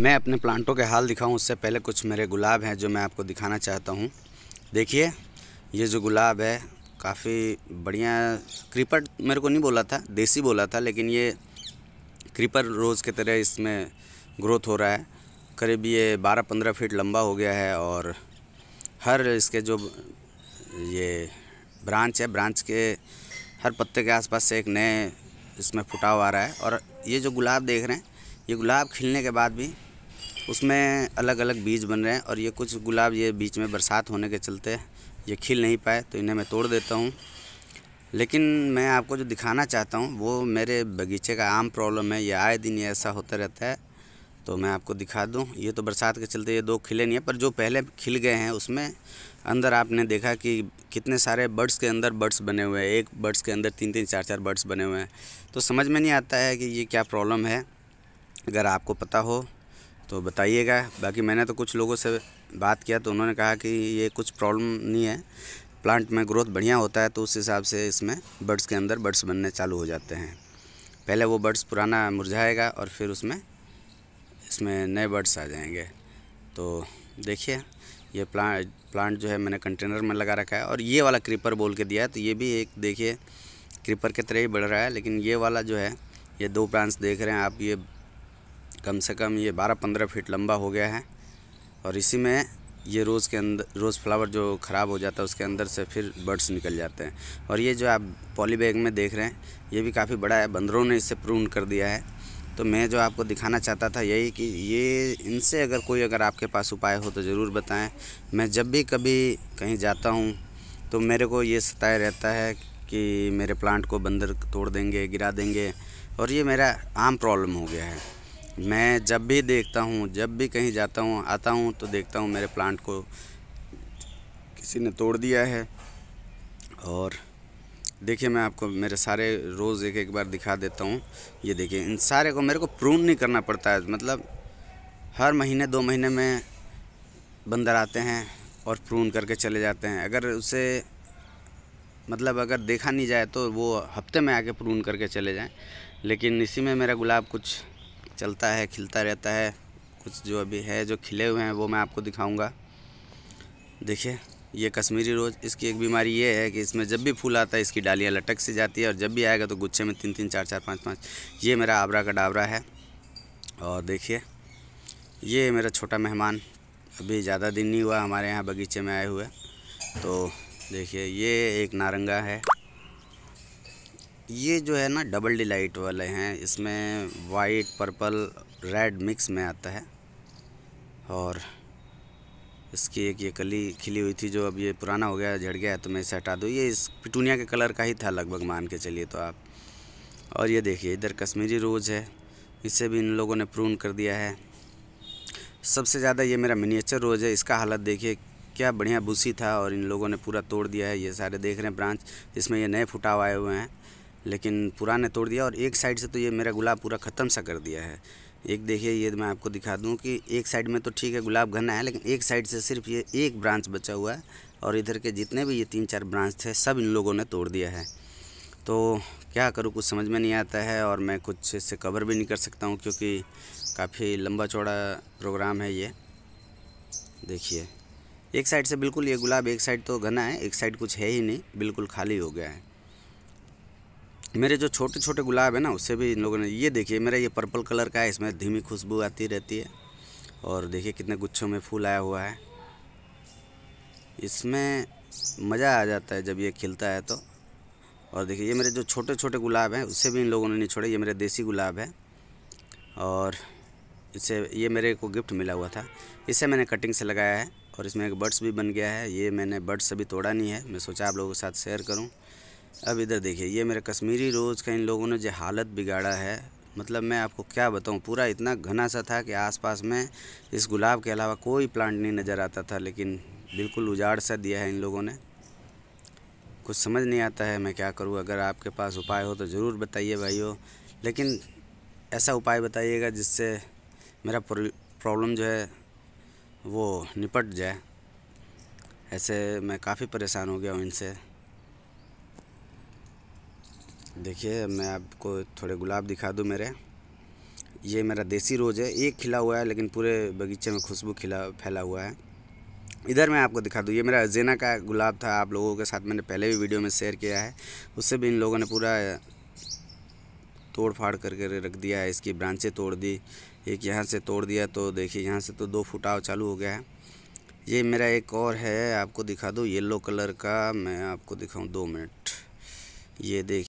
मैं अपने प्लांटों के हाल दिखाऊं उससे पहले कुछ मेरे गुलाब हैं जो मैं आपको दिखाना चाहता हूं देखिए ये जो गुलाब है काफ़ी बढ़िया क्रीपर मेरे को नहीं बोला था देसी बोला था लेकिन ये क्रीपर रोज़ की तरह इसमें ग्रोथ हो रहा है करीब ये बारह पंद्रह फीट लंबा हो गया है और हर इसके जो ये ब्रांच है ब्रांच के हर पत्ते के आसपास से एक नए इसमें फुटाव आ रहा है और ये जो गुलाब देख रहे हैं ये गुलाब खिलने के बाद भी उसमें अलग अलग बीज बन रहे हैं और ये कुछ गुलाब ये बीच में बरसात होने के चलते ये खिल नहीं पाए तो इन्हें मैं तोड़ देता हूँ लेकिन मैं आपको जो दिखाना चाहता हूँ वो मेरे बगीचे का आम प्रॉब्लम है ये आए दिन ये ऐसा होता रहता है तो मैं आपको दिखा दूँ ये तो बरसात के चलते ये दो खिले नहीं है पर जो पहले खिल गए हैं उसमें अंदर आपने देखा कि कितने सारे बर्ड्स के अंदर बर्ड्स बने हुए हैं एक बर्ड्स के अंदर तीन तीन चार चार बर्ड्स बने हुए हैं तो समझ में नहीं आता है कि ये क्या प्रॉब्लम है अगर आपको पता हो तो बताइएगा बाकी मैंने तो कुछ लोगों से बात किया तो उन्होंने कहा कि ये कुछ प्रॉब्लम नहीं है प्लांट में ग्रोथ बढ़िया होता है तो उस हिसाब से इसमें बर्ड्स के अंदर बर्ड्स बनने चालू हो जाते हैं पहले वो बर्ड्स पुराना मुरझाएगा और फिर उसमें इसमें नए बर्ड्स आ जाएंगे तो देखिए ये प्लांट प्लांट जो है मैंने कंटेनर में लगा रखा है और ये वाला क्रीपर बोल के दिया है तो ये भी एक देखिए क्रीपर की तरह ही बढ़ रहा है लेकिन ये वाला जो है ये दो प्लांट्स देख रहे हैं आप ये कम से कम ये बारह पंद्रह फीट लंबा हो गया है और इसी में ये रोज़ के अंदर रोज़ फ्लावर जो ख़राब हो जाता है उसके अंदर से फिर बर्ड्स निकल जाते हैं और ये जो आप पॉली बैग में देख रहे हैं ये भी काफ़ी बड़ा है बंदरों ने इसे प्रून कर दिया है तो मैं जो आपको दिखाना चाहता था यही कि ये इनसे अगर कोई अगर आपके पास उपाय हो तो ज़रूर बताएं मैं जब भी कभी कहीं जाता हूँ तो मेरे को ये सताए रहता है कि मेरे प्लांट को बंदर तोड़ देंगे गिरा देंगे और ये मेरा आम प्रॉब्लम हो गया है मैं जब भी देखता हूँ जब भी कहीं जाता हूँ आता हूँ तो देखता हूँ मेरे प्लांट को किसी ने तोड़ दिया है और देखिए मैं आपको मेरे सारे रोज़ एक एक बार दिखा देता हूँ ये देखिए इन सारे को मेरे को प्रून नहीं करना पड़ता है मतलब हर महीने दो महीने में बंदर आते हैं और प्रून करके चले जाते हैं अगर उसे मतलब अगर देखा नहीं जाए तो वो हफ्ते में आके प्रून करके चले जाएं लेकिन इसी में मेरा गुलाब कुछ चलता है खिलता रहता है कुछ जो अभी है जो खिले हुए हैं वो मैं आपको दिखाऊंगा देखिए ये कश्मीरी रोज़ इसकी एक बीमारी ये है कि इसमें जब भी फूल आता है इसकी डालियाँ लटक सी जाती है और जब भी आएगा तो गुच्छे में तीन तीन चार चार पाँच पाँच ये मेरा आबरा का डाबरा है और देखिए ये मेरा छोटा मेहमान अभी ज़्यादा दिन नहीं हुआ हमारे यहाँ बगीचे में आए हुए तो देखिए ये एक नारंगा है ये जो है ना डबल डिलाइट वाले हैं इसमें वाइट पर्पल रेड मिक्स में आता है और इसकी एक ये कली खिली हुई थी जो अब ये पुराना हो गया झड़ गया है तो मैं इसे हटा दूँ ये इस पिटूनिया के कलर का ही था लगभग मान के चलिए तो आप और ये देखिए इधर कश्मीरी रोज़ है इसे भी इन लोगों ने प्रून कर दिया है सबसे ज़्यादा ये मेरा मिनिएचर रोज़ है इसका हालत देखिए क्या बढ़िया भूसी था और इन लोगों ने पूरा तोड़ दिया है ये सारे देख रहे हैं ब्रांच इसमें ये नए फुटाव आए हुए हैं लेकिन पुराने तोड़ दिया और एक साइड से तो ये मेरा गुलाब पूरा ख़त्म सा कर दिया है एक देखिए ये मैं आपको दिखा दूँ कि एक साइड में तो ठीक है गुलाब घना है लेकिन एक साइड से सिर्फ ये एक ब्रांच बचा हुआ है और इधर के जितने भी ये तीन चार ब्रांच थे सब इन लोगों ने तोड़ दिया है तो क्या करूँ कुछ समझ में नहीं आता है और मैं कुछ इससे कवर भी नहीं कर सकता हूँ क्योंकि काफ़ी लंबा चौड़ा प्रोग्राम है ये देखिए एक साइड से बिल्कुल ये गुलाब एक साइड तो घना है एक साइड कुछ है ही नहीं बिल्कुल खाली हो गया है मेरे जो छोटे छोटे गुलाब है ना उससे भी इन लोगों ने ये देखिए मेरा ये पर्पल कलर का है इसमें धीमी खुशबू आती रहती है और देखिए कितने गुच्छों में फूल आया हुआ है इसमें मज़ा आ जाता है जब ये खिलता है तो और देखिए ये मेरे जो छोटे छोटे गुलाब हैं उससे भी इन लोगों ने नहीं छोड़े ये मेरे देसी गुलाब है और इसे ये मेरे को गिफ्ट मिला हुआ था इसे मैंने कटिंग से लगाया है और इसमें एक बर्ड्स भी बन गया है ये मैंने बर्ड्स अभी तोड़ा नहीं है मैं सोचा आप लोगों के साथ शेयर करूँ अब इधर देखिए ये मेरा कश्मीरी रोज़ का इन लोगों ने जो हालत बिगाड़ा है मतलब मैं आपको क्या बताऊं पूरा इतना घना सा था कि आसपास में इस गुलाब के अलावा कोई प्लांट नहीं नज़र आता था लेकिन बिल्कुल उजाड़ सा दिया है इन लोगों ने कुछ समझ नहीं आता है मैं क्या करूँ अगर आपके पास उपाय हो तो ज़रूर बताइए भाइयों लेकिन ऐसा उपाय बताइएगा जिससे मेरा प्रॉब्लम जो है वो निपट जाए ऐसे मैं काफ़ी परेशान हो गया हूँ इनसे देखिए मैं आपको थोड़े गुलाब दिखा दूँ मेरे ये मेरा देसी रोज़ है एक खिला हुआ है लेकिन पूरे बगीचे में खुशबू खिला फैला हुआ है इधर मैं आपको दिखा दूँ ये मेरा जेना का गुलाब था आप लोगों के साथ मैंने पहले भी वीडियो में शेयर किया है उससे भी इन लोगों ने पूरा तोड़ फाड़ करके रख दिया है इसकी ब्रांचें तोड़ दी एक यहाँ से तोड़ दिया तो देखिए यहाँ से तो दो फुटाव चालू हो गया है ये मेरा एक और है आपको दिखा दूँ येल्लो कलर का मैं आपको दिखाऊँ दो मिनट ये देख